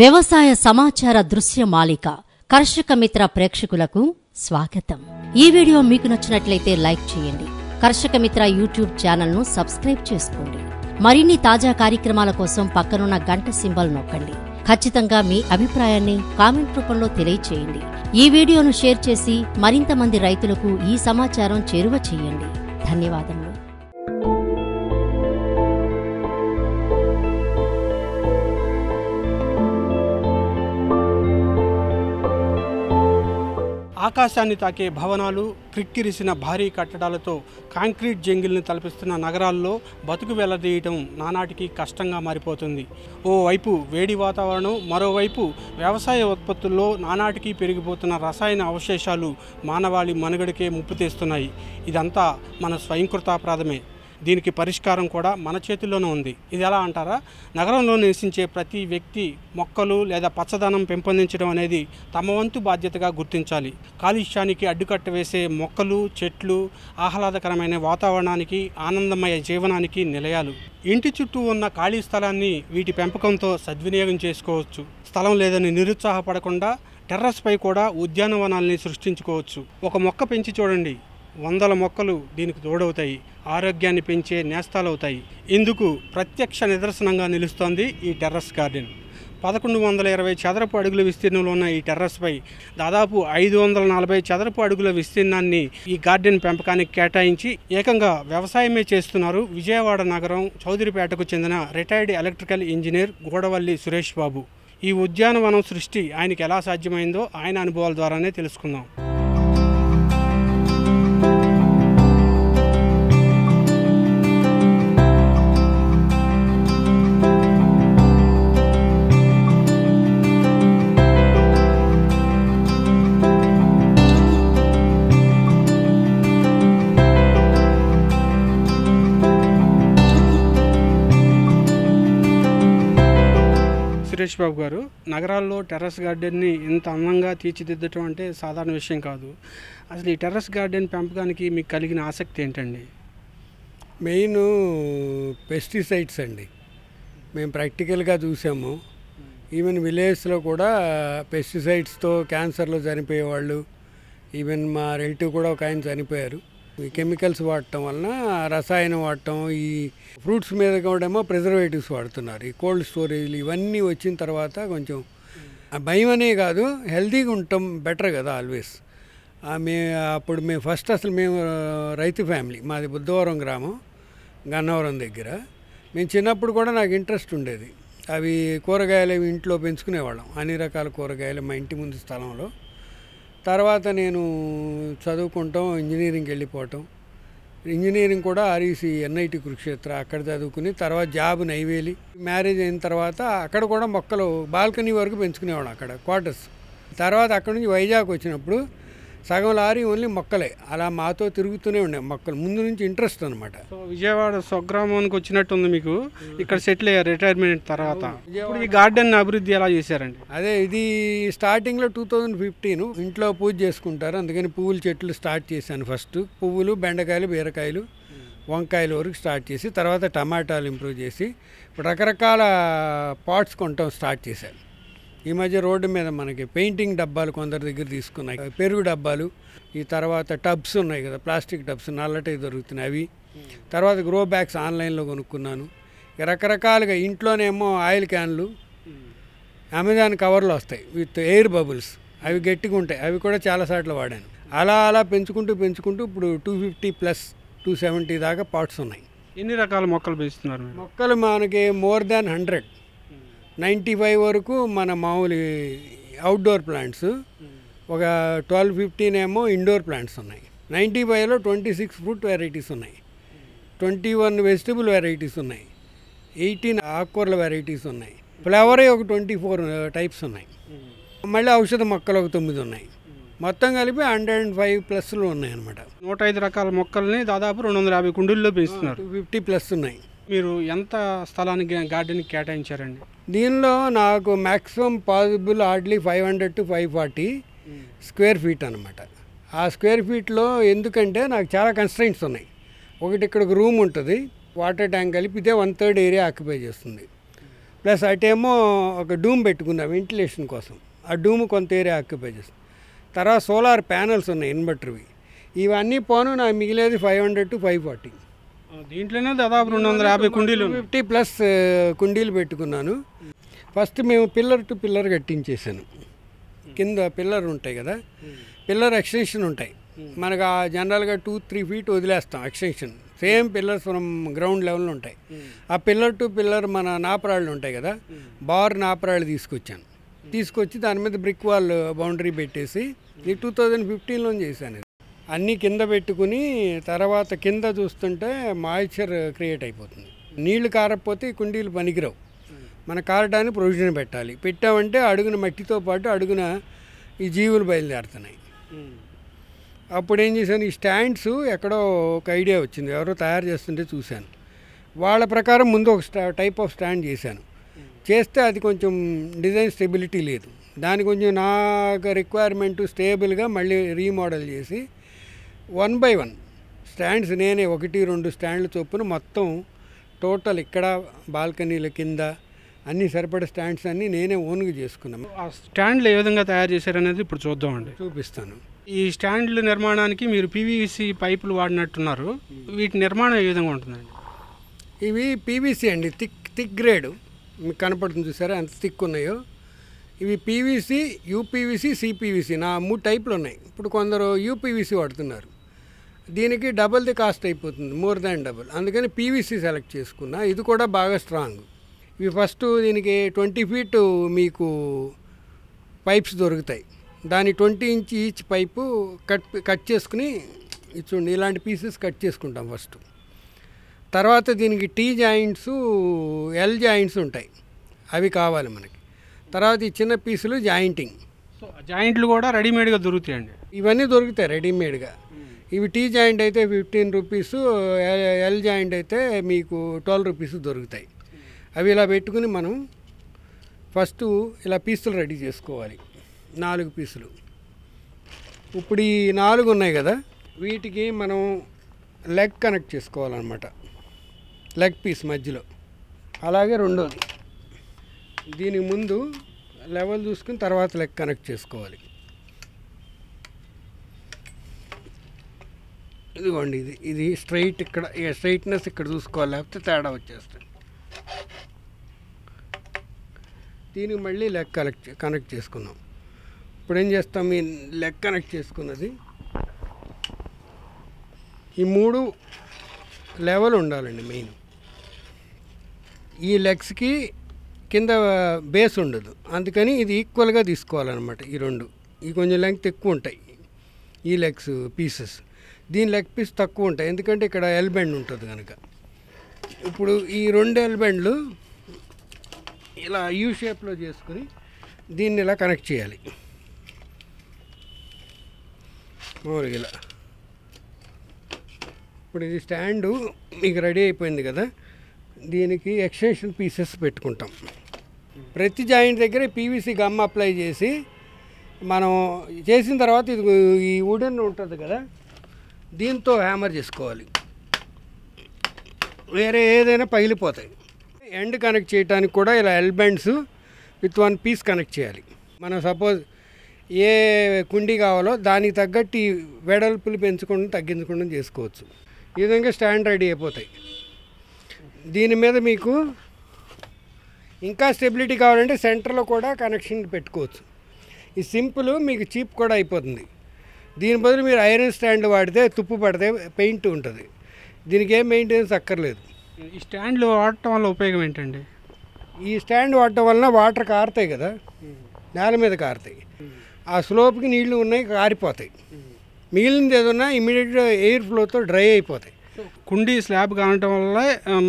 వ్యవసాయ సమాచార దృశ్య మాలిక కర్షక మిత్ర ప్రేక్షకులకు స్వాగతం ఈ వీడియో మీకు నచ్చినట్లయితే లైక్ చేయండి కర్షక మిత్ర యూట్యూబ్ ఛానల్ను సబ్స్క్రైబ్ చేసుకోండి మరిన్ని తాజా కార్యక్రమాల కోసం పక్కనున్న గంట సింబల్ నొక్కండి ఖచ్చితంగా మీ అభిప్రాయాన్ని కామెంట్ రూపంలో తెలియచేయండి ఈ వీడియోను షేర్ చేసి మరింత మంది రైతులకు ఈ సమాచారం చేరువ చేయండి ధన్యవాదములు ఆకాశాన్ని తాకే భవనాలు క్రిక్కిరిసిన భారీ కట్టడాలతో కాంక్రీట్ జంగిల్ని తలపిస్తున్న నగరాల్లో బతుకు వెళ్లదీయటం నానాటికి కష్టంగా మారిపోతుంది ఓవైపు వేడి వాతావరణం మరోవైపు వ్యవసాయ ఉత్పత్తుల్లో నానాటికి పెరిగిపోతున్న రసాయన అవశేషాలు మానవాళి మనుగడకే ముప్పు తెస్తున్నాయి ఇదంతా మన స్వయంకృతాపరాధమే దీనికి పరిష్కారం కూడా మన చేతుల్లోనే ఉంది ఇది ఎలా అంటారా నగరంలో నివసించే ప్రతి వ్యక్తి మొక్కలు లేదా పచ్చదనం పెంపొందించడం అనేది తమ వంతు బాధ్యతగా గుర్తించాలి కాలుష్యానికి అడ్డుకట్ట వేసే మొక్కలు చెట్లు ఆహ్లాదకరమైన వాతావరణానికి ఆనందమయ జీవనానికి నిలయాలు ఇంటి చుట్టూ ఉన్న ఖాళీ స్థలాన్ని వీటి పెంపకంతో సద్వినియోగం చేసుకోవచ్చు స్థలం లేదని నిరుత్సాహపడకుండా టెర్రస్పై కూడా ఉద్యానవనాల్ని సృష్టించుకోవచ్చు ఒక మొక్క పెంచి చూడండి వందల మొక్కలు దీనికి తోడవుతాయి ఆరోగ్యాన్ని పెంచే నేస్తాలవుతాయి ఇందుకు ప్రత్యక్ష నిదర్శనంగా నిలుస్తోంది ఈ టెర్రస్ గార్డెన్ పదకొండు వందల ఇరవై చదరపు అడుగుల విస్తీర్ణంలో ఉన్న ఈ టెర్రస్పై దాదాపు ఐదు వందల నలభై చదరపు అడుగుల విస్తీర్ణాన్ని ఈ గార్డెన్ పెంపకానికి కేటాయించి ఏకంగా వ్యవసాయమే చేస్తున్నారు విజయవాడ నగరం చౌదరిపేటకు చెందిన retired electrical engineer Godavalli Suresh Babu ఈ ఉద్యానవనం సృష్టి ఆయనకి ఎలా సాధ్యమైందో ఆయన అనుభవాల ద్వారానే తెలుసుకుందాం సురేష్ బాబు గారు నగరాల్లో టెర్రస్ గార్డెన్ని ఇంత అందంగా తీర్చిదిద్దటం అంటే సాధారణ విషయం కాదు అసలు ఈ టెర్రస్ గార్డెన్ పెంపకానికి మీకు కలిగిన ఆసక్తి ఏంటండి మెయిన్ పెస్టిసైడ్స్ అండి మేము ప్రాక్టికల్గా చూసాము ఈవెన్ విలేజ్లో కూడా పెస్టిసైడ్స్తో క్యాన్సర్లో చనిపోయేవాళ్ళు ఈవెన్ మా రిలేటివ్ కూడా ఒక ఆయన చనిపోయారు ఈ కెమికల్స్ వాడటం వలన రసాయనం వాడటం ఈ ఫ్రూట్స్ మీద కూడామో ప్రిజర్వేటివ్స్ వాడుతున్నారు ఈ కోల్డ్ స్టోరేజ్లు ఇవన్నీ వచ్చిన తర్వాత కొంచెం భయం అనే కాదు హెల్తీగా ఉండటం బెటర్ కదా ఆల్వేస్ మే అప్పుడు మేము ఫస్ట్ అసలు మేము రైతు ఫ్యామిలీ మాది బుద్ధవరం గ్రామం గన్నవరం దగ్గర మేము చిన్నప్పుడు కూడా నాకు ఇంట్రెస్ట్ ఉండేది అవి కూరగాయలు ఇంట్లో పెంచుకునేవాళ్ళం అన్ని రకాల కూరగాయలు మా ఇంటి ముందు స్థలంలో తర్వాత నేను చదువుకుంటాం ఇంజనీరింగ్కి వెళ్ళిపోవటం ఇంజనీరింగ్ కూడా ఆర్ఈసి ఎన్ఐటి కురుక్షేత్ర అక్కడ చదువుకుని తర్వాత జాబ్ నైవేలి మ్యారేజ్ అయిన తర్వాత అక్కడ కూడా మొక్కలు బాల్కనీ వరకు పెంచుకునేవాడు అక్కడ క్వార్టర్స్ తర్వాత అక్కడ నుంచి వైజాగ్ వచ్చినప్పుడు సగం లారీ ఓన్లీ మొక్కలే అలా మాతో తిరుగుతూనే ఉన్నాయి మొక్కలు ముందు నుంచి ఇంట్రెస్ట్ అనమాట విజయవాడ స్వగ్రామానికి వచ్చినట్టుంది మీకు ఇక్కడ సెటిల్ అయ్యారు రిటైర్మెంట్ తర్వాత ఇప్పుడు ఈ గార్డెన్ అభివృద్ధి ఎలా చేశారండి అదే ఇది స్టార్టింగ్లో టూ థౌజండ్ ఫిఫ్టీన్ ఇంట్లో పూజ చేసుకుంటారు అందుకని పువ్వుల చెట్లు స్టార్ట్ చేశాను ఫస్ట్ పువ్వులు బెండకాయలు బీరకాయలు వంకాయల వరకు స్టార్ట్ చేసి తర్వాత టమాటాలు ఇంప్రూవ్ చేసి ఇప్పుడు రకరకాల పాట్స్ కొనటం స్టార్ట్ చేశాను ఈ మధ్య రోడ్డు మీద మనకి పెయింటింగ్ డబ్బాలు కొందరి దగ్గర తీసుకున్నాయి పెరుగు డబ్బాలు ఈ తర్వాత టబ్స్ ఉన్నాయి కదా ప్లాస్టిక్ టబ్స్ నల్లటవి దొరుకుతున్నాయి అవి తర్వాత గ్రో బ్యాగ్స్ ఆన్లైన్లో కొనుక్కున్నాను రకరకాలుగా ఇంట్లోనేమో ఆయిల్ క్యాన్లు అమెజాన్ కవర్లు వస్తాయి విత్ ఎయిర్ బబుల్స్ అవి గట్టిగా ఉంటాయి అవి కూడా చాలా సార్లు వాడాను అలా అలా పెంచుకుంటూ పెంచుకుంటూ ఇప్పుడు two fifty plus two seventy దాకా పార్ట్స్ ఉన్నాయి ఎన్ని రకాల మొక్కలు పెంచుతున్నారు మొక్కలు మనకి more than hundred ninety five వరకు మన మామూలు అవుట్డోర్ ప్లాంట్స్ ఒక ట్వెల్వ్ ఫిఫ్టీన్ ఏమో ఇండోర్ ప్లాంట్స్ ఉన్నాయి నైంటీ ఫైవ్లో ట్వంటీ సిక్స్ ఫ్రూట్ వెరైటీస్ ఉన్నాయి ట్వంటీ వన్ వెజిటబుల్ వెరైటీస్ ఉన్నాయి ఎయిటీన్ ఆకుకూరల వెరైటీస్ ఉన్నాయి ఫ్లవరే ఒక ట్వంటీ ఫోర్ టైప్స్ ఉన్నాయి మళ్ళీ ఔషధ మొక్కలు ఒక తొమ్మిది ఉన్నాయి మొత్తం కలిపి హండ్రెడ్ అండ్ ఫైవ్ ప్లస్లు ఉన్నాయి అనమాట నూట ఐదు రకాల మొక్కల్ని దాదాపు రెండు వందల యాభై కుండీల్లో పెంచుతున్నారు ఫిఫ్టీ ప్లస్ ఉన్నాయి మీరు ఎంత స్థలానికి గార్డెన్కి కేటాయించారండి దీనిలో నాకు maximum possible hardly five hundred to five forty square feet అనమాట ఆ స్క్వేర్ ఫీట్లో ఎందుకంటే నాకు చాలా కన్స్ట్రెంట్స్ ఉన్నాయి ఒకటి ఇక్కడ ఒక రూమ్ ఉంటుంది వాటర్ ట్యాంక్ కలిపి ఇదే వన్ థర్డ్ ఏరియా ఆక్యుపై చేస్తుంది ప్లస్ అటేమో ఒక డూమ్ పెట్టుకున్నా వెంటిలేషన్ కోసం ఆ డూమ్ కొంత ఏరియా ఆక్యుపై చేస్తుంది తర్వాత సోలార్ ప్యానల్స్ ఉన్నాయి ఇన్వర్టర్వి ఇవన్నీ పోను నాకు మిగిలేది five hundred to five forty దీంట్లోనే దాదాపు రెండు వందల యాభై కుండీలు ఫిఫ్టీ ప్లస్ కుండీలు పెట్టుకున్నాను ఫస్ట్ మేము పిల్లర్ టు పిల్లర్ కట్టించేసాను కింద పిల్లర్ ఉంటాయి కదా పిల్లర్ ఎక్స్టెన్షన్ ఉంటాయి మనకు ఆ జనరల్గా టూ త్రీ ఫీట్ వదిలేస్తాం ఎక్స్టెన్షన్ సేమ్ పిల్లర్స్ మనం గ్రౌండ్ లెవెల్లో ఉంటాయి ఆ పిల్లర్ టు పిల్లర్ మన నాపరాళ్ళు ఉంటాయి కదా బార్ నాపరాళ్ళు తీసుకొచ్చాను తీసుకొచ్చి దాని మీద బ్రిక్ వాల్ బౌండరీ పెట్టేసి ఇది టూ థౌజండ్ ఫిఫ్టీన్లో చేశాను అన్నీ కింద పెట్టుకుని తర్వాత కింద చూస్తుంటే మాయిశ్చర్ క్రియేట్ అయిపోతుంది నీళ్లు కారకపోతే కుండీలు పనికిరావు మన కారటానికి ప్రొవిజన్ పెట్టాలి పెట్టామంటే అడుగున మట్టితో పాటు అడుగున ఈ జీవులు బయలుదేరుతున్నాయి అప్పుడు ఏం చేశాను ఈ స్టాండ్స్ ఎక్కడో ఒక ఐడియా వచ్చింది ఎవరో తయారు చేస్తుంటే చూశాను వాళ్ళ ప్రకారం ముందు ఒక స్టా టైప్ ఆఫ్ స్టాండ్ చేశాను చేస్తే అది కొంచెం డిజైన్ స్టెబిలిటీ లేదు దాని కొంచెం నాకు రిక్వైర్మెంట్ స్టేబుల్గా మళ్ళీ రీమోడల్ చేసి వన్ బై వన్ స్టాండ్స్ నేనే ఒకటి రెండు స్టాండ్లు చొప్పున మొత్తం టోటల్ ఇక్కడ బాల్కనీల కింద అన్ని సరిపడే స్టాండ్స్ అన్నీ నేనే ఓన్గా చేసుకున్నాను ఆ స్టాండ్లు ఏ విధంగా తయారు చేశారనేది ఇప్పుడు చూద్దామండి చూపిస్తాను ఈ స్టాండ్ల నిర్మాణానికి మీరు పీవీసీ పైపులు వాడినట్టున్నారు వీటి నిర్మాణం ఏ విధంగా ఉంటుందండి ఇవి పీవీసీ అండి థిక్ థిక్ గ్రేడ్ మీకు కనపడుతుంది చూసారా ఎంత థిక్ ఉన్నాయో ఇవి పీవీసీ యూపీవీసీ సిపివిసి నా మూడు టైపులు ఉన్నాయి ఇప్పుడు కొందరు యూపీవీసీ వాడుతున్నారు దీనికి డబల్ది ది కాస్ట్ అయిపోతుంది మోర్ దాన్ డబుల్ అందుకని పీవీసీ సెలెక్ట్ చేసుకున్నా ఇది కూడా బాగా స్ట్రాంగ్ ఇవి ఫస్ట్ దీనికి ట్వంటీ ఫీట్ మీకు పైప్స్ దొరుకుతాయి దాని twenty inch each pipe cut cut చేసుకుని చూడండి ఇలాంటి పీసెస్ కట్ చేసుకుంటాం ఫస్ట్ తర్వాత దీనికి టీ జాయింట్స్ ఎల్ జాయింట్స్ ఉంటాయి అవి కావాలి మనకి తర్వాత ఈ చిన్న పీసులు జాయింటింగ్ సో జాయింట్లు కూడా రెడీమేడ్గా దొరుకుతాయండి ఇవన్నీ దొరుకుతాయి రెడీమేడ్గా ఇవి టీ జాయింట్ అయితే ఫిఫ్టీన్ రూపీస్ ఎల్ జాయింట్ అయితే మీకు ట్వెల్వ్ రూపీస్ దొరుకుతాయి అవి ఇలా పెట్టుకుని మనం ఫస్ట్ ఇలా పీసులు రెడీ చేసుకోవాలి నాలుగు పీసులు ఇప్పుడు ఈ నాలుగు ఉన్నాయి కదా వీటికి మనం లెగ్ కనెక్ట్ చేసుకోవాలన్నమాట లెగ్ పీస్ మధ్యలో అలాగే రెండోది దీనికి ముందు లెవెల్ చూసుకుని తర్వాత లెగ్ కనెక్ట్ చేసుకోవాలి ఇదిగోండి ఇది ఇది స్ట్రైట్ ఇక్కడ స్ట్రైట్నెస్ ఇక్కడ చూసుకోవాలి లేకపోతే తేడా వచ్చేస్తుంది దీనికి మళ్ళీ లెగ్ కనెక్ట్ కనెక్ట్ చేసుకుందాం ఇప్పుడు ఏం చేస్తాం ఈ లెగ్ కనెక్ట్ చేసుకున్నది ఈ మూడు లెవెల్ ఉండాలండి మెయిన్ ఈ లెగ్స్కి కింద బేస్ ఉండదు అందుకని ఇది ఈక్వల్గా తీసుకోవాలన్నమాట ఈ రెండు ఈ కొంచెం లెంగ్త్ ఎక్కువ ఉంటాయి ఈ లెగ్స్ పీసెస్ దీని లెగ్ పీస్ తక్కువ ఉంటాయి ఎందుకంటే ఇక్కడ ఎల్బెండ్ ఉంటుంది కనుక ఇప్పుడు ఈ రెండు ఎల్బెండ్లు ఇలా యూ షేప్లో చేసుకుని దీన్ని ఇలా కనెక్ట్ చేయాలి మామూలుగా ఇలా ఇప్పుడు ఇది స్టాండు మీకు రెడీ అయిపోయింది కదా దీనికి ఎక్స్టెన్షన్ పీసెస్ పెట్టుకుంటాం ప్రతి జాయింట్ దగ్గర పీవీసీ గమ్ అప్లై చేసి మనం చేసిన తర్వాత ఇది ఈ వుడెన్ ఉంటుంది కదా దీంతో హ్యామర్ చేసుకోవాలి వేరే ఏదైనా పగిలిపోతాయి ఎండ్ కనెక్ట్ చేయడానికి కూడా ఇలా L bends with one piece connect చేయాలి మనం సపోజ్ ఏ కుండీ కావాలో దానికి తగ్గట్టు ఈ వెడల్పులు పెంచుకుండా తగ్గించకుండా చేసుకోవచ్చు ఈ విధంగా స్టాండ్ రెడీ అయిపోతాయి దీని మీద మీకు ఇంకా స్టెబిలిటీ కావాలంటే సెంటర్లో కూడా కనెక్షన్ పెట్టుకోవచ్చు ఈ సింపుల్ మీకు చీప్ కూడా అయిపోతుంది దీని బదులు మీరు ఐరన్ స్టాండ్ వాడితే తుప్పు పడితే పెయింట్ ఉంటుంది దీనికి ఏం మెయింటెనెన్స్ అక్కర్లేదు ఈ స్టాండ్లు వాడటం వల్ల ఉపయోగం ఏంటండి ఈ స్టాండ్ వాడటం వలన వాటర్ కారుతాయి కదా నేల మీద కారుతాయి ఆ స్లోప్కి నీళ్లు ఉన్నాయి కారిపోతాయి మిగిలినది ఏదన్నా ఇమీడియట్గా ఎయిర్ ఫ్లోతో డ్రై అయిపోతాయి కుండీ స్లాబ్ కానటం వల్ల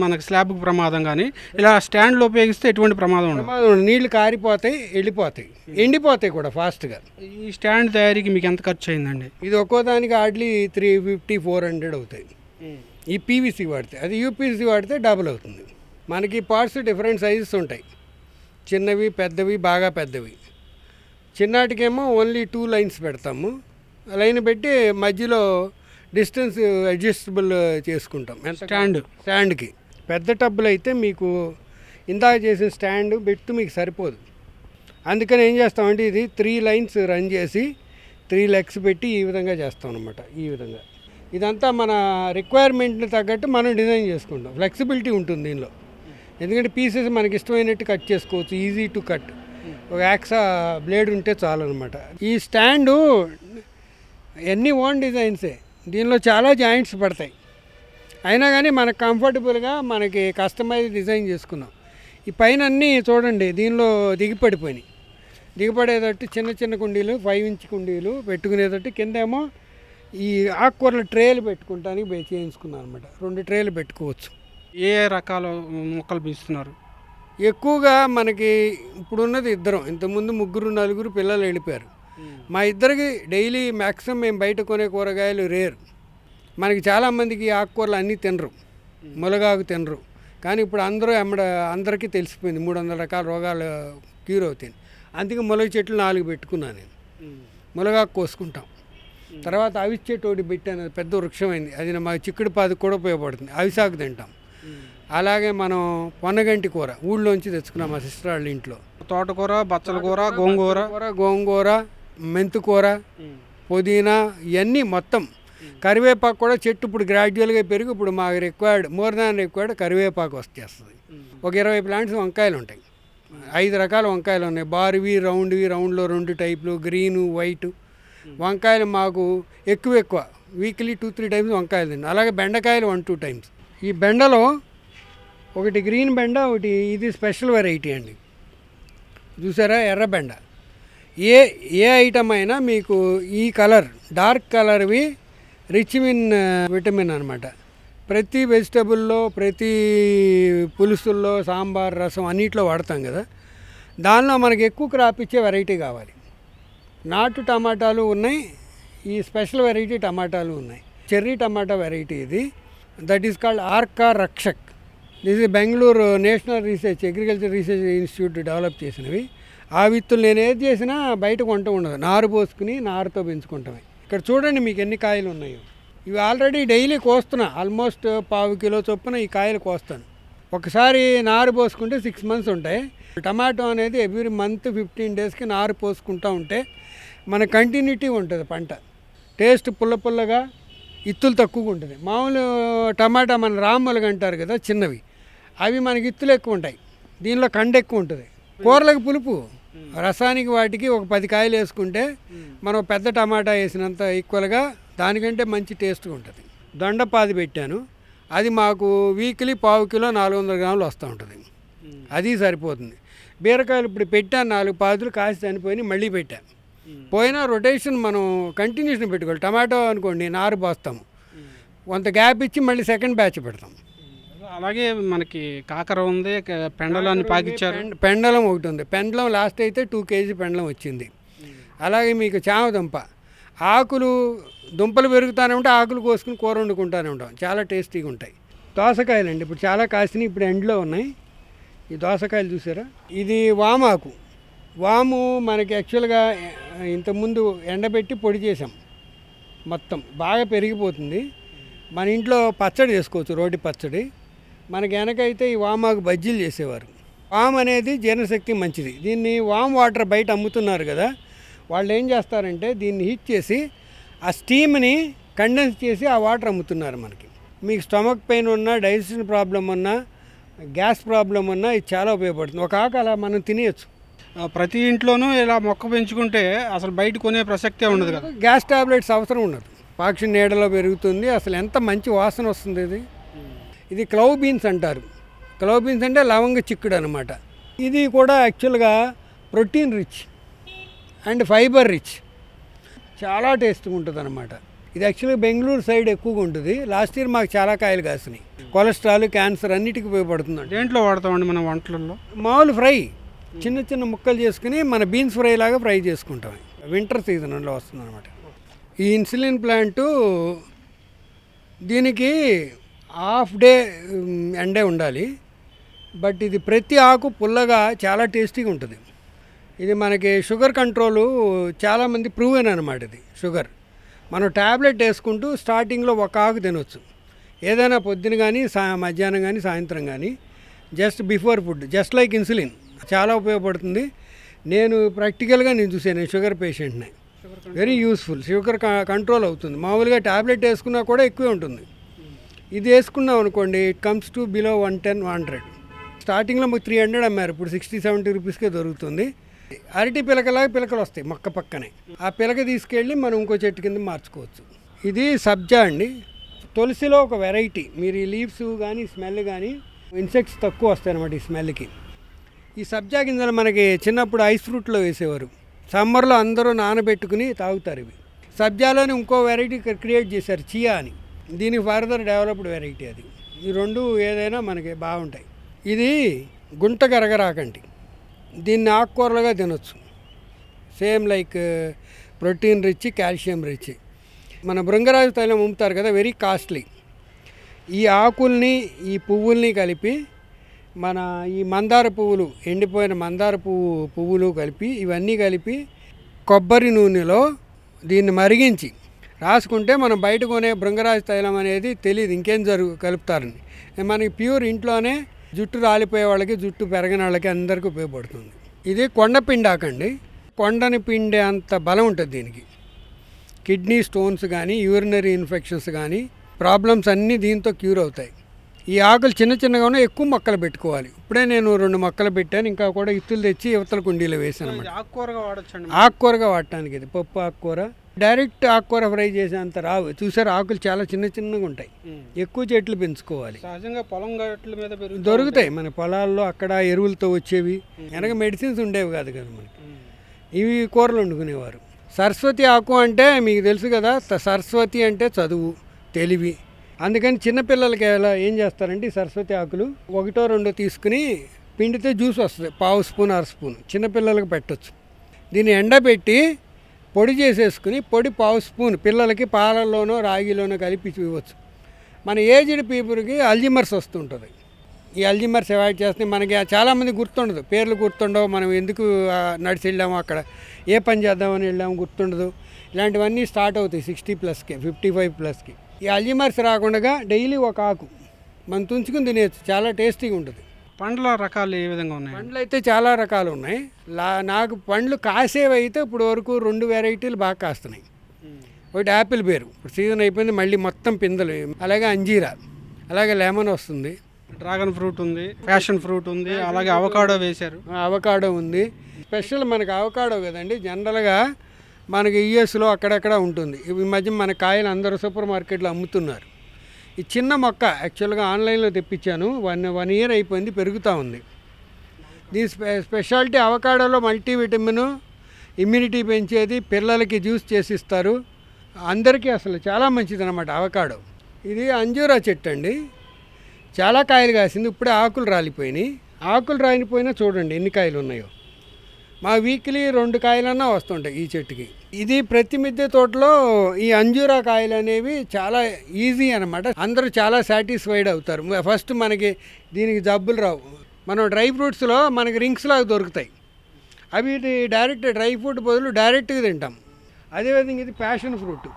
మనకు స్లాబ్ ప్రమాదం కానీ ఇలా స్టాండ్లో ఉపయోగిస్తే ఎటువంటి ప్రమాదం ఉండదు నీళ్లు కారిపోతాయి వెళ్ళిపోతాయి ఎండిపోతాయి కూడా ఫాస్ట్గా ఈ స్టాండ్ తయారీకి మీకు ఎంత ఖర్చు అయిందండి ఇది ఒక్కో దానికి hardly three fifty four hundred అవుతాయి ఈ పీవీసీ వాడితే అది యూపీసీ వాడితే డబుల్ అవుతుంది మనకి పార్ట్స్ డిఫరెంట్ సైజెస్ ఉంటాయి చిన్నవి పెద్దవి బాగా పెద్దవి చిన్నాటికేమో ఓన్లీ టూ లైన్స్ పెడతాము లైన్ పెట్టి మధ్యలో డిస్టెన్స్ అడ్జస్టబుల్ uh, uh, చేసుకుంటాం స్టాండ్ స్టాండ్కి పెద్ద టబ్బులు అయితే మీకు ఇందాక చేసిన స్టాండ్ బెట్టు మీకు సరిపోదు అందుకని ఏం చేస్తామంటే ఇది త్రీ లైన్స్ రన్ చేసి త్రీ లెగ్స్ పెట్టి ఈ విధంగా చేస్తాం అనమాట ఈ విధంగా ఇదంతా మన రిక్వైర్మెంట్ని తగ్గట్టు మనం డిజైన్ చేసుకుంటాం ఫ్లెక్సిబిలిటీ ఉంటుంది దీనిలో ఎందుకంటే పీసెస్ మనకి ఇష్టమైనట్టు కట్ చేసుకోవచ్చు ఈజీ టు కట్ ఒక యాక్సా బ్లేడ్ ఉంటే అనమాట ఈ స్టాండు ఎన్ని ఓన్ డిజైన్సే దీనిలో చాలా జాయింట్స్ పడతాయి అయినా కానీ మనకు కంఫర్టబుల్గా మనకి కస్టమైజ్ డిజైన్ చేసుకున్నాం ఈ పైన అన్నీ చూడండి దీనిలో దిగిపడిపోయినాయి దిగపడేటట్టు చిన్న చిన్న కుండీలు ఫైవ్ ఇంచ్ కుండీలు పెట్టుకునేటట్టు కిందేమో ఈ ఆకుకూరలు ట్రేలు పెట్టుకుంటానికి చేయించుకున్నాను అనమాట రెండు ట్రేలు పెట్టుకోవచ్చు ఏ రకాల మొక్కలు పీస్తున్నారు ఎక్కువగా మనకి ఇప్పుడున్నది ఇద్దరం ఇంతకుముందు ముగ్గురు నలుగురు పిల్లలు వెళ్ళిపోయారు Hmm. మా ఇద్దరికి డైలీ మ్యాక్సిమం మేము బయట కొనే కూరగాయలు రేరు మనకి చాలామందికి ఆకుకూరలు అన్నీ తినరు hmm. ములగాకు తినరు కానీ ఇప్పుడు అందరూ అమ్మడ అందరికీ తెలిసిపోయింది మూడు వందల రకాల రోగాలు క్యూర్ అవుతాయి అందుకే ములగ చెట్లు నాలుగు పెట్టుకున్నాను నేను hmm. ములగాకు కోసుకుంటాం తర్వాత అవి చెట్టు ఒకటి పెట్టాను పెద్ద వృక్షమైంది అది మా చిక్కుడు పాది కూడా ఉపయోగపడుతుంది అవిసాకు తింటాం అలాగే మనం పొన్నగంటి కూర ఊళ్ళోంచి తెచ్చుకున్నాం మా సిస్టర్ వాళ్ళ ఇంట్లో తోటకూర బచ్చల కూర గోంగూర కూర గోంగూర మెంతుకూర పుదీనా ఇవన్నీ మొత్తం కరివేపాకు కూడా చెట్టు ఇప్పుడు గ్రాడ్యువల్గా పెరిగి ఇప్పుడు మా రిక్వైర్డ్ మోర్ దాన్ రిక్వైర్డ్ కరివేపాకు వస్తేస్తుంది ఒక ఇరవై ప్లాంట్స్ వంకాయలు ఉంటాయి ఐదు రకాల వంకాయలు ఉన్నాయి బార్వి రౌండ్వి రౌండ్లో రెండు టైప్లు గ్రీను వైటు వంకాయలు మాకు ఎక్కువ ఎక్కువ వీక్లీ టూ త్రీ టైమ్స్ వంకాయలు తిన్నాం అలాగే బెండకాయలు వన్ టూ టైమ్స్ ఈ బెండలో ఒకటి గ్రీన్ బెండ ఒకటి ఇది స్పెషల్ వెరైటీ అండి చూసారా ఎర్ర బెండ ఏ ఏ ఐటమ్ అయినా మీకు ఈ కలర్ డార్క్ కలర్వి రిచ్ ఇన్ విటమిన్ అనమాట ప్రతి వెజిటబుల్లో ప్రతి పులుసుల్లో సాంబార్ రసం అన్నిట్లో వాడతాం కదా దానిలో మనకి ఎక్కువ క్రాప్ ఇచ్చే వెరైటీ కావాలి నాటు టమాటాలు ఉన్నాయి ఈ స్పెషల్ వెరైటీ టమాటాలు ఉన్నాయి చెర్రీ టమాటా వెరైటీ ఇది that is called Arka Rakshak ఇది Bengaluru national research agriculture research institute develop చేసినవి ఆ విత్తులు నేను ఏది చేసినా బయట కొంట ఉండదు నారు పోసుకుని నారుతో పెంచుకుంటాం ఇక్కడ చూడండి మీకు ఎన్ని కాయలు ఉన్నాయో ఇవి ఆల్రెడీ డైలీ కోస్తున్నా ఆల్మోస్ట్ పావు కిలో చొప్పున ఈ కాయలు కోస్తాను ఒకసారి నారు పోసుకుంటే సిక్స్ మంత్స్ ఉంటాయి టమాటో అనేది ఎవ్రీ మంత్ ఫిఫ్టీన్ డేస్కి నారు పోసుకుంటూ ఉంటే మన కంటిన్యూటీ ఉంటుంది పంట టేస్ట్ పుల్ల పుల్లగా ఇత్తులు తక్కువగా ఉంటుంది మామూలు టమాటా మన రామ్మలుగా అంటారు కదా చిన్నవి అవి మనకి ఇత్తులు ఎక్కువ ఉంటాయి దీనిలో కండ ఎక్కువ ఉంటుంది కూరలకు పులుపు రసానికి వాటికి ఒక పది కాయలు వేసుకుంటే మనం పెద్ద టమాటా వేసినంత ఈక్వల్గా దానికంటే మంచి టేస్ట్గా ఉంటుంది దొండపాది పెట్టాను అది మాకు వీక్లీ పావు కిలో నాలుగు వందల గ్రాములు వస్తూ ఉంటుంది అది సరిపోతుంది బీరకాయలు ఇప్పుడు పెట్టాను నాలుగు పాదులు కాసి చనిపోయి మళ్ళీ పెట్టాను పోయినా రొటేషన్ మనం కంటిన్యూషన్ పెట్టుకోవాలి టమాటో అనుకోండి నారు పోస్తాము కొంత గ్యాప్ ఇచ్చి మళ్ళీ సెకండ్ బ్యాచ్ పెడతాం అలాగే మనకి కాకర ఉంది పెండలాన్ని పాకిచ్చారు పెండలం ఒకటి ఉంది పెండలం లాస్ట్ అయితే టూ కేజీ పెండలం వచ్చింది అలాగే మీకు చామ దుంప ఆకులు దుంపలు పెరుగుతూనే ఉంటాయి ఆకులు కోసుకుని కూర వండుకుంటానే ఉంటాం చాలా టేస్టీగా ఉంటాయి దోసకాయలు అండి ఇప్పుడు చాలా కాసినాయి ఇప్పుడు ఎండ్లో ఉన్నాయి ఈ దోసకాయలు చూసారా ఇది వామాకు వాము మనకి యాక్చువల్గా ఇంతకుముందు ఎండబెట్టి పొడి చేసాం మొత్తం బాగా పెరిగిపోతుంది మన ఇంట్లో పచ్చడి చేసుకోవచ్చు రోటి పచ్చడి మనకి వెనకైతే ఈ వామాకు బజ్జీలు చేసేవారు వామ్ అనేది జీర్ణశక్తి మంచిది దీన్ని వామ్ వాటర్ బయట అమ్ముతున్నారు కదా వాళ్ళు ఏం చేస్తారంటే దీన్ని హీట్ చేసి ఆ స్టీమ్ని కండెన్స్ చేసి ఆ వాటర్ అమ్ముతున్నారు మనకి మీకు స్టమక్ పెయిన్ ఉన్నా డైజెషన్ ప్రాబ్లం ఉన్నా గ్యాస్ ప్రాబ్లం ఉన్నా ఇది చాలా ఉపయోగపడుతుంది ఒక ఆక అలా మనం తినేయచ్చు ప్రతి ఇంట్లోనూ ఇలా మొక్క పెంచుకుంటే అసలు బయట కొనే ప్రసక్తే ఉండదు కదా గ్యాస్ ట్యాబ్లెట్స్ అవసరం ఉండదు పాక్షి నీడలో పెరుగుతుంది అసలు ఎంత మంచి వాసన వస్తుంది ఇది ఇది క్లవ్ బీన్స్ అంటారు క్లవ్ బీన్స్ అంటే లవంగ చిక్కుడు అనమాట ఇది కూడా యాక్చువల్గా protein rich and fibre rich చాలా టేస్ట్గా ఉంటుంది అనమాట ఇది యాక్చువల్గా బెంగళూరు సైడ్ ఎక్కువగా ఉంటుంది లాస్ట్ ఇయర్ మాకు చాలా కాయలు కాసినాయి కొలెస్ట్రాల్ క్యాన్సర్ అన్నిటికీ ఉపయోగపడుతుంది దేంట్లో వాడతామండి మన వంటలలో మామూలు ఫ్రై చిన్న చిన్న ముక్కలు చేసుకుని మన బీన్స్ ఫ్రై లాగా ఫ్రై చేసుకుంటాం వింటర్ సీజన్లో వస్తుంది అనమాట ఈ ఇన్సులిన్ ప్లాంటు దీనికి హాఫ్ డే ఎండే ఉండాలి బట్ ఇది ప్రతి ఆకు పుల్లగా చాలా టేస్టీగా ఉంటుంది ఇది మనకి షుగర్ కంట్రోలు చాలామంది ప్రూవెన్ అనమాట ఇది షుగర్ మనం ట్యాబ్లెట్ వేసుకుంటూ స్టార్టింగ్లో ఒక ఆకు తినొచ్చు ఏదైనా పొద్దున కానీ సా మధ్యాహ్నం కానీ సాయంత్రం కానీ just before food just like insulin చాలా ఉపయోగపడుతుంది నేను ప్రాక్టికల్గా నేను చూసాను షుగర్ పేషెంట్ని వెరీ యూస్ఫుల్ షుగర్ కంట్రోల్ అవుతుంది మామూలుగా ట్యాబ్లెట్ వేసుకున్నా కూడా ఎక్కువే ఉంటుంది ఇది వేసుకున్నాం అనుకోండి it comes to below one ten one hundred స్టార్టింగ్లో మాకు త్రీ హండ్రెడ్ అమ్మారు ఇప్పుడు సిక్స్టీ సెవెంటీ రూపీస్కే దొరుకుతుంది అరటి పిలకలాగా పిలకలు వస్తాయి మొక్క పక్కనే ఆ పిలక తీసుకెళ్ళి మనం ఇంకో చెట్టు కింద మార్చుకోవచ్చు ఇది సబ్జా అండి తులసిలో ఒక వెరైటీ మీరు ఈ లీవ్స్ కానీ స్మెల్ కానీ ఇన్సెక్ట్స్ తక్కువ వస్తాయి అనమాట ఈ స్మెల్కి ఈ సబ్జా గింజలు మనకి చిన్నప్పుడు ఐస్ ఫ్రూట్లో వేసేవారు సమ్మర్లో అందరూ నానబెట్టుకుని తాగుతారు ఇవి సబ్జాలోని ఇంకో వెరైటీ క్రియేట్ చేశారు చియా అని దీని ఫర్దర్ డెవలప్డ్ వెరైటీ అది ఈ రెండు ఏదైనా మనకి బాగుంటాయి ఇది గుంట గరగరాకండి దీన్ని ఆకుకూరలుగా తినొచ్చు same like protein rich calcium rich మన భృంగరాజు తైలం ఉంపుతారు కదా వెరీ కాస్ట్లీ ఈ ఆకుల్ని ఈ పువ్వుల్ని కలిపి మన ఈ మందార పువ్వులు ఎండిపోయిన మందార పువ్వు పువ్వులు కలిపి ఇవన్నీ కలిపి కొబ్బరి నూనెలో దీన్ని మరిగించి రాసుకుంటే మనం బయట కొనే భృంగరాజు తైలం అనేది తెలియదు ఇంకేం జరుగు కలుపుతారని మనకి ప్యూర్ ఇంట్లోనే జుట్టు రాలిపోయే వాళ్ళకి జుట్టు పెరగని వాళ్ళకి అందరికీ ఉపయోగపడుతుంది ఇది కొండ పిండాకండి కొండని పిండే అంత బలం ఉంటుంది దీనికి కిడ్నీ స్టోన్స్ కానీ యూరినరీ ఇన్ఫెక్షన్స్ కానీ ప్రాబ్లమ్స్ అన్నీ దీంతో క్యూర్ అవుతాయి ఈ ఆకులు చిన్న చిన్నగానే ఎక్కువ మొక్కలు పెట్టుకోవాలి ఇప్పుడే నేను రెండు మొక్కలు పెట్టాను ఇంకా కూడా ఇత్తులు తెచ్చి ఇవతల కుండీలో వేసాను ఆకుకూరగా వాడచ్చు ఆకుకూరగా వాడటానికి ఇది పప్పు ఆకుకూర డైరెక్ట్ ఆకుకూర ఫ్రై చేసేంత రావు చూసారు ఆకులు చాలా చిన్న చిన్నగా ఉంటాయి ఎక్కువ చెట్లు పెంచుకోవాలి సహజంగా పొలం మీద దొరుకుతాయి మన పొలాల్లో అక్కడ ఎరువులతో వచ్చేవి వెనక మెడిసిన్స్ ఉండేవి కాదు కదా మనకి ఇవి కూరలు వండుకునేవారు సరస్వతి ఆకు అంటే మీకు తెలుసు కదా సరస్వతి అంటే చదువు తెలివి అందుకని చిన్నపిల్లలకి ఎలా ఏం చేస్తారంటే ఈ సరస్వతి ఆకులు ఒకటో రెండో తీసుకుని పిండితే జ్యూస్ వస్తుంది పావు స్పూన్ అర స్పూన్ చిన్నపిల్లలకు పెట్టచ్చు దీన్ని ఎండబెట్టి పొడి చేసేసుకుని పొడి పావు స్పూన్ పిల్లలకి పాలల్లోనో రాగిలోనో కలిపి చూవచ్చు మన ఏజ్డ్ పీపుల్కి అల్జిమర్స్ వస్తుంటుంది ఈ అల్జిమర్స్ అవాయిడ్ చేస్తే మనకి చాలామంది గుర్తుండదు పేర్లు గుర్తుండవు మనం ఎందుకు నడిచి వెళ్ళాము అక్కడ ఏ పని చేద్దామని వెళ్ళాము గుర్తుండదు ఇలాంటివన్నీ స్టార్ట్ అవుతాయి సిక్స్టీ ప్లస్కి ఫిఫ్టీ ఫైవ్ ప్లస్కి ఈ అల్జిమర్స్ రాకుండా డైలీ ఒక ఆకు మనం తుంచుకుని తినేయచ్చు చాలా టేస్టీగా ఉంటుంది పండ్ల రకాలు ఏ విధంగా ఉన్నాయి పండ్లు అయితే చాలా రకాలు ఉన్నాయి నాకు పండ్లు కాసేవి అయితే ఇప్పుడు వరకు రెండు వెరైటీలు బాగా కాస్తున్నాయి ఒకటి యాపిల్ పేరు ఇప్పుడు సీజన్ అయిపోయింది మళ్ళీ మొత్తం పిందలు అలాగే అంజీరా అలాగే లెమన్ వస్తుంది డ్రాగన్ ఫ్రూట్ ఉంది ప్యాషన్ ఫ్రూట్ ఉంది అలాగే అవకాడో వేశారు అవకాడో ఉంది స్పెషల్ మనకి అవకాడో కదండి జనరల్గా మనకి యుఎస్లో అక్కడక్కడ ఉంటుంది ఈ మధ్య మన కాయలు అందరూ సూపర్ మార్కెట్లో అమ్ముతున్నారు ఈ చిన్న మొక్క యాక్చువల్గా ఆన్లైన్లో తెప్పించాను వన్ వన్ ఇయర్ అయిపోయింది పెరుగుతూ ఉంది దీని స్పె స్పెషాలిటీ అవకాడోలో మల్టీవిటమిన్ ఇమ్యూనిటీ పెంచేది పిల్లలకి జ్యూస్ చేసి ఇస్తారు అందరికీ అసలు చాలా మంచిది అనమాట అవకాడో ఇది అంజూరా చెట్టు అండి చాలా కాయలు కాసింది ఇప్పుడే ఆకులు రాలిపోయినాయి ఆకులు రాలిపోయినా చూడండి ఎన్ని కాయలు ఉన్నాయో మా వీక్లీ రెండు కాయలన్నా వస్తుంటాయి ఈ చెట్టుకి ఇది ప్రతి మిద్దె తోటలో ఈ అంజూరా కాయలు అనేవి చాలా ఈజీ అనమాట అందరూ చాలా సాటిస్ఫైడ్ అవుతారు ఫస్ట్ మనకి దీనికి జబ్బులు రావు మనం డ్రై ఫ్రూట్స్లో మనకి రింగ్స్ లాగా దొరుకుతాయి అవి డైరెక్ట్ డ్రై ఫ్రూట్ బదులు డైరెక్ట్గా తింటాం అదేవిధంగా ఇది ప్యాషన్ ఫ్రూట్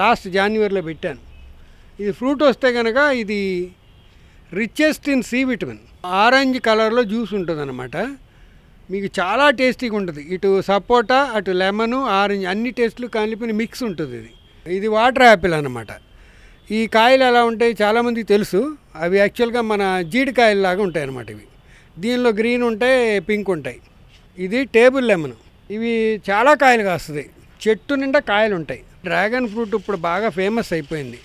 లాస్ట్ జనవరిలో పెట్టాను ఇది ఫ్రూట్ వస్తే కనుక ఇది richest in C vitamin orange కలర్లో జ్యూస్ ఉంటుంది మీకు చాలా టేస్టీగా ఉంటుంది ఇటు సపోటా అటు లెమను ఆరెంజ్ అన్ని టేస్ట్లు కలిపిన మిక్స్ ఉంటుంది ఇది ఇది వాటర్ యాపిల్ అనమాట ఈ కాయలు ఎలా ఉంటాయి చాలామందికి తెలుసు అవి యాక్చువల్గా మన జీడికాయలలాగా ఉంటాయి అనమాట ఇవి దీనిలో గ్రీన్ ఉంటాయి పింక్ ఉంటాయి ఇది టేబుల్ లెమన్ ఇవి చాలా కాయలు కాస్తుంది చెట్టు నిండా కాయలు ఉంటాయి డ్రాగన్ ఫ్రూట్ ఇప్పుడు బాగా ఫేమస్ అయిపోయింది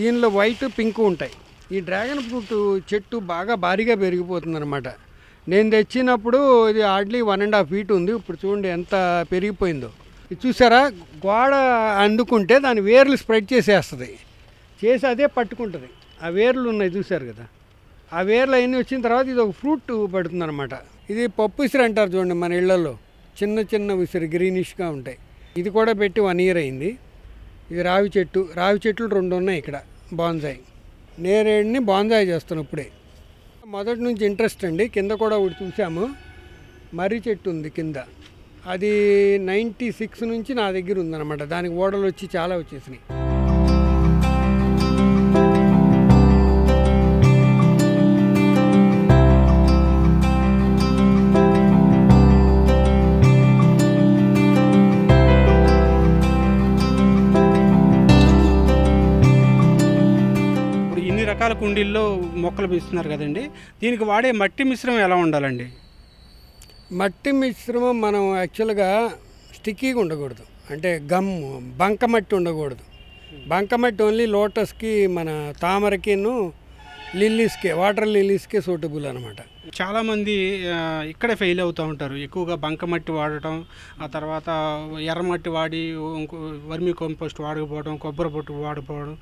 దీనిలో వైట్ పింక్ ఉంటాయి ఈ డ్రాగన్ ఫ్రూట్ చెట్టు బాగా భారీగా పెరిగిపోతుంది అనమాట నేను తెచ్చినప్పుడు ఇది hardly one and half feet ఉంది ఇప్పుడు చూడండి ఎంత పెరిగిపోయిందో చూసారా గోడ అందుకుంటే దాని వేర్లు స్ప్రెడ్ చేసేస్తుంది చేసి అదే పట్టుకుంటుంది ఆ వేర్లు ఉన్నాయి చూసారు కదా ఆ వేర్లు అవన్నీ వచ్చిన తర్వాత ఇది ఒక ఫ్రూట్ పడుతుంది అనమాట ఇది పప్పు విసిరి అంటారు చూడండి మన ఇళ్లలో చిన్న చిన్న ఉసిరి గ్రీనిష్గా ఉంటాయి ఇది కూడా పెట్టి వన్ ఇయర్ అయింది ఇది రావి చెట్టు రావి చెట్లు రెండు ఉన్నాయి ఇక్కడ బాన్జాయ్ నేరేడిని బాన్జాయ్ చేస్తాను ఇప్పుడే మొదటి నుంచి ఇంట్రెస్ట్ అండి కింద కూడా ఒకటి చూసాము మర్రి చెట్టు ఉంది కింద అది నైంటీ సిక్స్ నుంచి నా దగ్గర ఉందన్నమాట దానికి ఓడలు వచ్చి చాలా వచ్చేసినాయి కుండీల్లో మొక్కలు పెంచుతున్నారు కదండి దీనికి వాడే మట్టి మిశ్రమం ఎలా ఉండాలండి మట్టి మిశ్రమం మనం యాక్చువల్గా స్టిక్కీగా ఉండకూడదు అంటే గమ్ మట్టి ఉండకూడదు బంక మట్టి ఓన్లీ లోటస్కి మన తామరకిను లిల్లీస్కే వాటర్ లిల్లీస్కే సూటబుల్ అనమాట చాలామంది ఇక్కడే ఫెయిల్ అవుతూ ఉంటారు ఎక్కువగా బంకమట్టి వాడటం ఆ తర్వాత ఎర్రమట్టి వాడి వర్మీ కంపోస్ట్ వాడకపోవడం కొబ్బరి పొట్టు వాడకపోవడం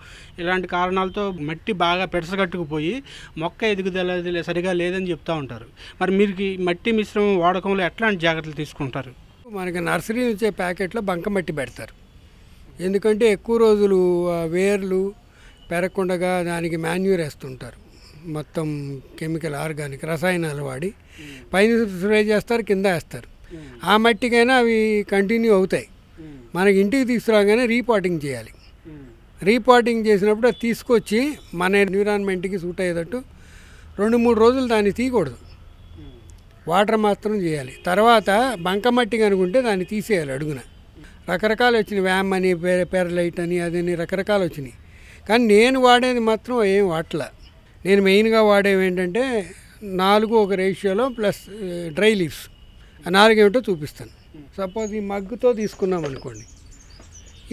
ఇలాంటి కారణాలతో మట్టి బాగా పెడసగట్టుకుపోయి మొక్క ఎదుగుదల సరిగా లేదని చెప్తూ ఉంటారు మరి మీరు మట్టి మిశ్రమం వాడకంలో ఎట్లాంటి జాగ్రత్తలు తీసుకుంటారు మనకి నర్సరీ నుంచే ప్యాకెట్లో బంకమట్టి పెడతారు ఎందుకంటే ఎక్కువ రోజులు వేర్లు పెరగకుండా దానికి మాన్యూర్ వేస్తుంటారు మొత్తం కెమికల్ ఆర్గానిక్ రసాయనాలు వాడి పైన స్ప్రే చేస్తారు కింద వేస్తారు ఆ మట్టికైనా అవి కంటిన్యూ అవుతాయి మనకి ఇంటికి తీసుకురాగానే రీపాటింగ్ చేయాలి రీపాటింగ్ చేసినప్పుడు అది తీసుకొచ్చి మన ఎన్విరాన్మెంట్కి సూట్ అయ్యేటట్టు రెండు మూడు రోజులు దాన్ని తీయకూడదు వాటర్ మాత్రం చేయాలి తర్వాత బంకమట్టి కనుకుంటే దాన్ని తీసేయాలి అడుగున రకరకాలు వచ్చినాయి వ్యామ్ అని పెరలైట్ అని అదని రకరకాలు వచ్చినాయి కానీ నేను వాడేది మాత్రం ఏం వాట్లా నేను మెయిన్గా వాడేవి ఏంటంటే నాలుగు ఒక రేషియోలో ప్లస్ డ్రై లీవ్స్ నాలుగు ఏమిటో చూపిస్తాను సపోజ్ ఈ మగ్గుతో తీసుకున్నాం అనుకోండి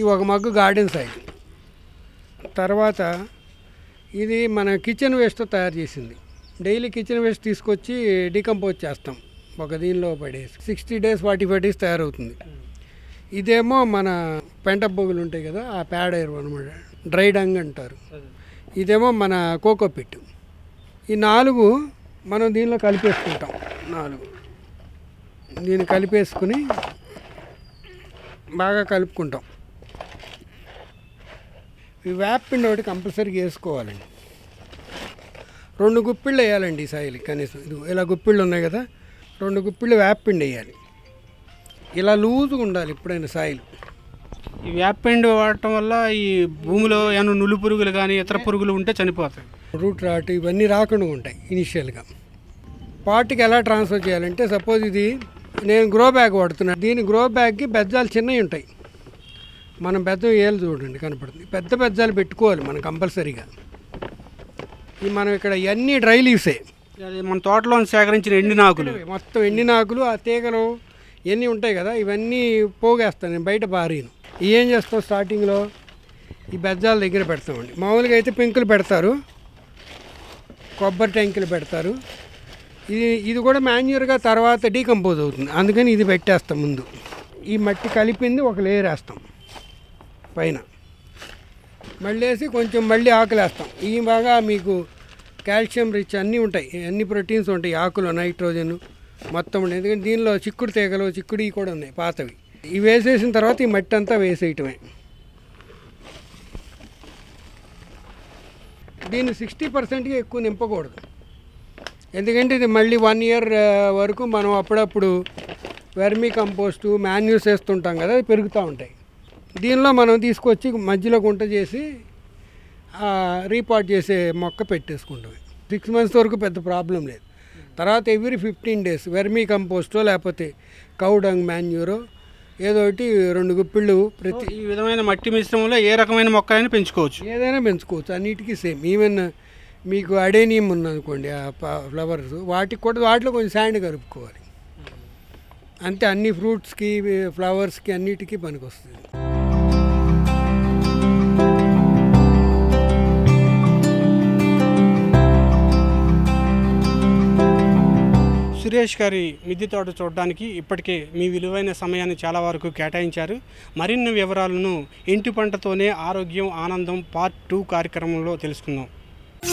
ఈ ఒక మగ్గు గార్డెన్ సైడ్ తర్వాత ఇది మన కిచెన్ వేస్ట్తో తయారు చేసింది డైలీ కిచెన్ వేస్ట్ తీసుకొచ్చి డికంపోజ్ చేస్తాం ఒక దీనిలో పడేసి sixty days forty five days తయారవుతుంది ఇదేమో మన పెంట బొగ్గులు ఉంటాయి కదా ఆ ప్యాడ్ ఎరువు అనమాట డ్రై డంగ్ అంటారు ఇదేమో మన కోకో పిట్ ఈ నాలుగు మనం దీనిలో కలిపేసుకుంటాం నాలుగు దీన్ని కలిపేసుకుని బాగా కలుపుకుంటాం ఈ వేపిండి ఒకటి కంపల్సరీగా వేసుకోవాలండి రెండు గుప్పిళ్ళు వేయాలండి ఈ సాయిలు కనీసం ఇది ఇలా గుప్పిళ్ళు ఉన్నాయి కదా రెండు గుప్పిళ్ళు వేపిండి వేయాలి ఇలా లూజుగా ఉండాలి ఎప్పుడైనా సాయిలు ఈ వేపపిండి వాడటం వల్ల ఈ భూమిలో ఏమైనా నులు పురుగులు కానీ ఇతర పురుగులు ఉంటే చనిపోతాయి రూట్ రాట్ ఇవన్నీ రాకుండా ఉంటాయి ఇనిషియల్గా పాటికి ఎలా ట్రాన్స్ఫర్ చేయాలంటే సపోజ్ ఇది నేను గ్రో బ్యాగ్ వాడుతున్నాను దీని గ్రో బ్యాగ్కి బెజ్జాలు చిన్నవి ఉంటాయి మనం పెద్ద ఏలు చూడండి కనపడుతుంది పెద్ద బెజ్జాలు పెట్టుకోవాలి మనం కంపల్సరీగా ఈ మనం ఇక్కడ ఇవన్నీ డ్రై లీవ్సే మన తోటలో సేకరించిన ఎండిన ఆకులు మొత్తం ఎండిన ఆకులు ఆ తీగలు ఇవన్నీ ఉంటాయి కదా ఇవన్నీ పోగేస్తాను నేను బయట భారీను ఏం చేస్తాం స్టార్టింగ్లో ఈ బెజ్జాల దగ్గర పెడతామండి మామూలుగా అయితే పెంకులు పెడతారు కొబ్బరి ట్యాంకులు పెడతారు ఇది ఇది కూడా మాన్యువర్గా తర్వాత డీకంపోజ్ అవుతుంది అందుకని ఇది పెట్టేస్తాం ముందు ఈ మట్టి కలిపింది ఒక లేయర్ వేస్తాం పైన మళ్ళీ వేసి కొంచెం మళ్ళీ ఆకులు వేస్తాం ఈ బాగా మీకు కాల్షియం రిచ్ అన్నీ ఉంటాయి అన్ని ప్రోటీన్స్ ఉంటాయి ఆకులు నైట్రోజన్ మొత్తం ఎందుకంటే దీనిలో చిక్కుడు తీగలు చిక్కుడు కూడా ఉన్నాయి పాతవి ఇవి వేసేసిన తర్వాత ఈ మట్టి అంతా వేసేయటమే దీన్ని సిక్స్టీ పర్సెంట్గా ఎక్కువ నింపకూడదు ఎందుకంటే ఇది మళ్ళీ వన్ ఇయర్ వరకు మనం అప్పుడప్పుడు వెర్మీ కంపోస్టు మాన్యూస్ వేస్తుంటాం కదా అవి పెరుగుతూ ఉంటాయి దీనిలో మనం తీసుకొచ్చి మధ్యలో గుంట చేసి రీపాట్ చేసే మొక్క పెట్టేసుకుంటాం సిక్స్ మంత్స్ వరకు పెద్ద ప్రాబ్లం లేదు తర్వాత ఎవ్రీ ఫిఫ్టీన్ డేస్ వెర్మీ కంపోస్టో లేకపోతే కౌడంగ్ మాన్యూరో ఏదో ఒకటి రెండు గుప్పిళ్ళు ప్రతి ఈ విధమైన మట్టి మిశ్రమంలో ఏ రకమైన మొక్కలైనా పెంచుకోవచ్చు ఏదైనా పెంచుకోవచ్చు అన్నిటికీ సేమ్ ఈవెన్ మీకు అడేనియం ఉందనుకోండి ఆ ఫ్లవర్స్ వాటికి కూడా వాటిలో కొంచెం శాండ్ కలుపుకోవాలి అంతే అన్ని ఫ్రూట్స్కి ఫ్లవర్స్కి అన్నిటికీ పనికి వస్తుంది సురేష్ గారి మిద్దె తోట చూడడానికి ఇప్పటికే మీ విలువైన సమయాన్ని చాలా వరకు కేటాయించారు మరిన్ని వివరాలను ఇంటి పంటతోనే ఆరోగ్యం ఆనందం పార్ట్ టూ కార్యక్రమంలో తెలుసుకుందాం